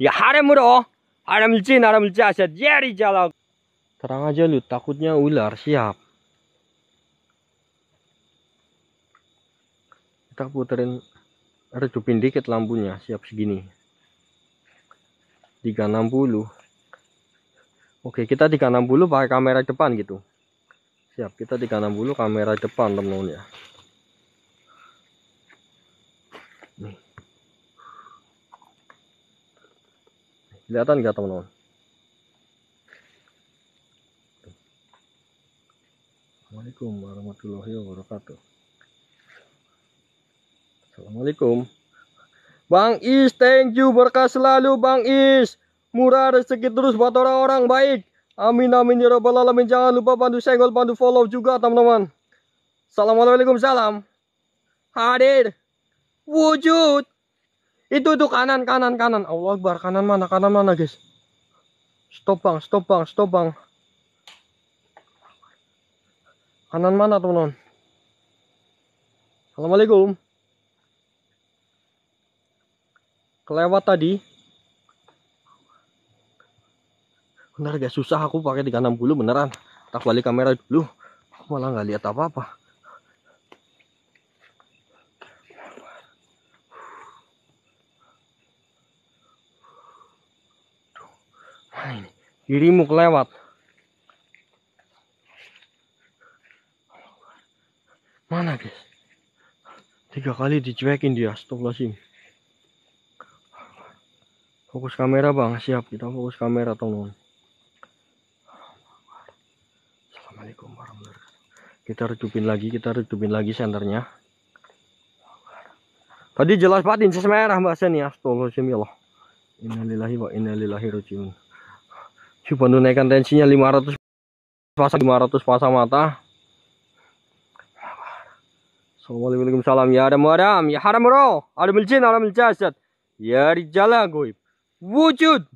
Ya haramuro, haram jin, haram jasad, jari jalan. Terang aja lu, takutnya ular, siap. Kita puterin, redupin dikit lampunya, siap segini. 360. Oke, kita 360 pakai kamera depan gitu. Siap, kita 360 kamera depan temen-temen ya. Kelihatan nggak teman-teman? Assalamualaikum warahmatullahi wabarakatuh. Assalamualaikum. Bang Is, thank you. Berkah selalu Bang Is. Murah rezeki terus buat orang-orang baik. Amin amin ya rabbal alamin. Jangan lupa bantu senggol, bantu follow juga teman-teman. Assalamualaikum salam. Hadir. Wujud. Itu tuh kanan kanan kanan. Allah bar kanan mana? Kanan mana, guys? Stop, Bang. Stop, Bang. Stop, Bang. Kanan mana, teman-teman? Assalamualaikum. Kelewat tadi. Bener gak susah aku pakai 360 beneran. Tak balik kamera dulu. Aku malah nggak lihat apa-apa. dirimu kelewat mana guys tiga kali dicuekin dia stop sih fokus kamera bang siap kita fokus kamera teman Assalamualaikum warahmatullahi wabarakatuh kita redupin lagi kita redupin lagi senternya tadi jelas batin ses merah mbak Sen ya astagfirullahaladzim ya Allah innalillahi wa innalillahi rojimun coba naikkan tensinya 500 pasang 500 pasang mata Assalamualaikum salam ya Adam ya Adam ya haram roh Adam jin Adam jasad ya rijala goib wujud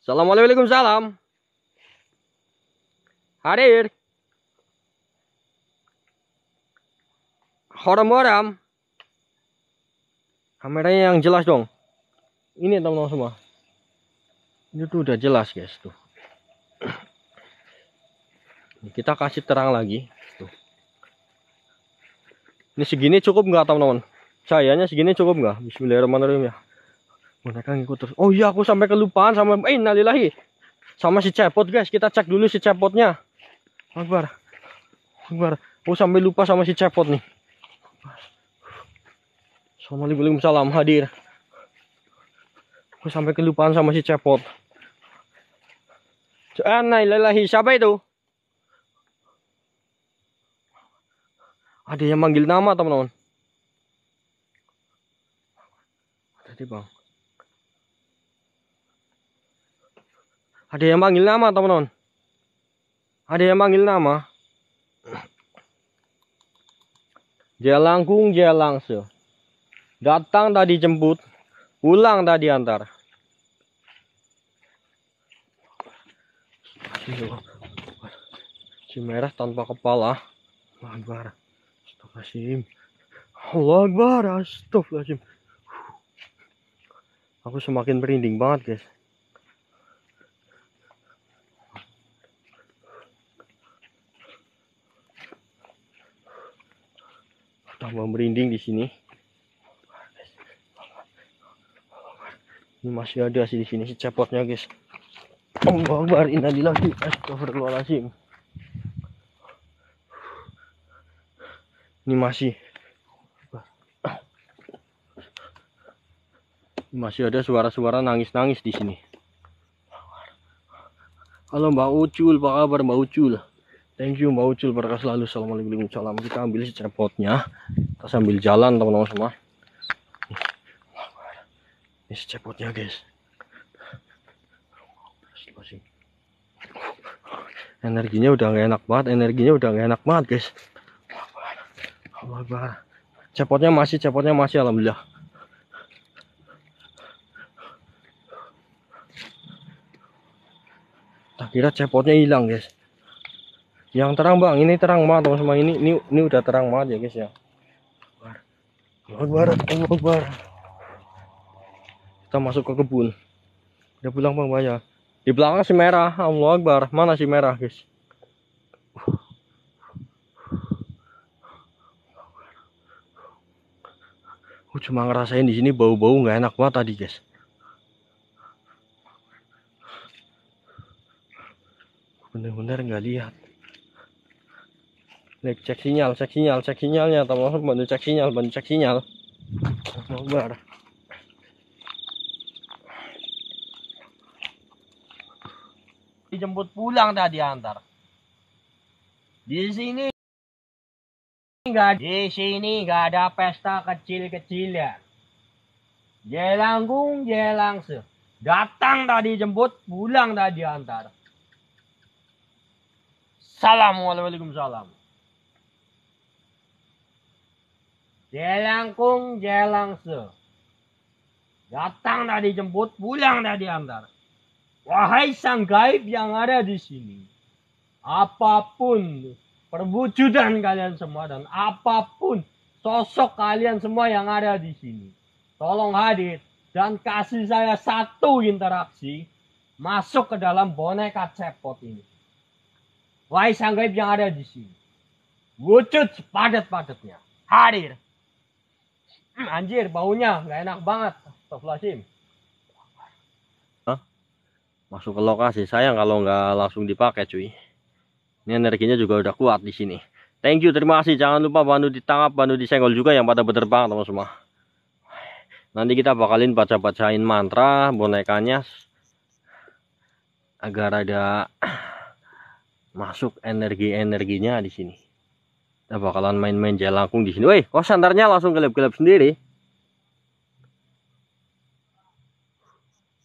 Assalamualaikum salam hadir haram haram kameranya yang jelas dong ini teman-teman semua itu tuh udah jelas guys tuh kita kasih terang lagi tuh ini segini cukup nggak teman-teman cahayanya segini cukup nggak Bismillahirrahmanirrahim ya mereka ngikut terus oh iya aku sampai kelupaan sama eh nalilahi sama si cepot guys kita cek dulu si cepotnya Akbar Akbar aku sampai lupa sama si cepot nih Assalamualaikum salam hadir aku sampai kelupaan sama si cepot Saan na ilalahi? Siapa itu? Ada yang manggil nama teman-teman. Tadi bang. Ada yang manggil nama teman-teman. Ada yang manggil nama. Jalangkung langsung. Datang tadi jemput, pulang tadi antar. si ya merah tanpa kepala Allah Akbar Astagfirullahaladzim Allah Akbar Astagfirullahaladzim aku semakin merinding banget guys tambah merinding di sini ini masih ada sih di sini si cepotnya guys Allah Akbar innalillahi astagfirullahaladzim ini masih ini masih ada suara-suara nangis-nangis di sini halo Mbak Ucul apa kabar Mbak Ucul thank you Mbak Ucul berkah selalu Assalamualaikum salam kita ambil secara potnya kita sambil jalan teman-teman semua ini secepotnya guys energinya udah nggak enak banget energinya udah nggak enak banget guys Allah cepotnya masih cepotnya masih alhamdulillah tak kira cepotnya hilang guys yang terang bang ini terang banget teman semua ini ini ini udah terang banget ya guys ya Akbar Akbar kita masuk ke kebun udah pulang bang bayar di belakang si merah, Allah Akbar. Mana si merah, guys? Aku cuma ngerasain di sini bau-bau nggak enak banget tadi, guys. Bener-bener nggak lihat. Lek, cek sinyal, cek sinyal, cek sinyalnya. Teman-teman bantu cek sinyal, bantu cek sinyal. Allah Akbar. dijemput pulang dah diantar. Di sini enggak di sini enggak ada pesta kecil-kecilan. Ya. Jelanggung jelang se. Datang tadi jemput, pulang tadi antar. Assalamualaikum salam. Jelangkung jelang se. Datang tadi jemput, pulang tadi antar. Wahai sang gaib yang ada di sini, apapun perwujudan kalian semua dan apapun sosok kalian semua yang ada di sini, tolong hadir dan kasih saya satu interaksi masuk ke dalam boneka cepot ini. Wahai sang gaib yang ada di sini, wujud padat-padatnya hadir. Hmm, anjir, baunya nggak enak banget. Astagfirullahaladzim masuk ke lokasi sayang kalau nggak langsung dipakai cuy ini energinya juga udah kuat di sini thank you terima kasih jangan lupa bantu ditangkap bantu disenggol juga yang pada berterbang teman semua nanti kita bakalin baca-bacain mantra bonekanya agar ada masuk energi-energinya di sini kita bakalan main-main jelangkung di sini woi kok santarnya langsung gelap-gelap sendiri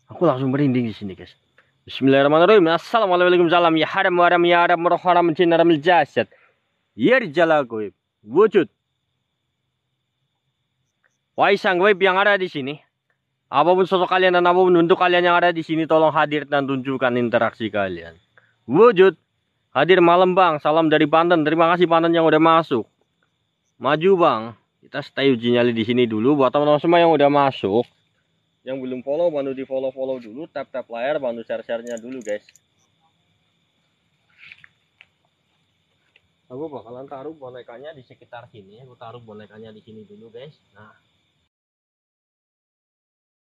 aku langsung merinding di sini guys Bismillahirrahmanirrahim. Assalamualaikum salam ya haram waram ya haram merharam cinaram jasad. Yer ya jala goib. Wujud. Wahai sang goib yang ada di sini. Apapun sosok kalian dan apapun bentuk kalian yang ada di sini tolong hadir dan tunjukkan interaksi kalian. Wujud. Hadir malam bang. Salam dari Banten. Terima kasih Banten yang udah masuk. Maju bang. Kita stay uji nyali di sini dulu buat teman-teman semua yang udah masuk yang belum follow bantu di follow follow dulu tap tap layar bantu share share nya dulu guys aku bakalan taruh bonekanya di sekitar sini aku taruh bonekanya di sini dulu guys nah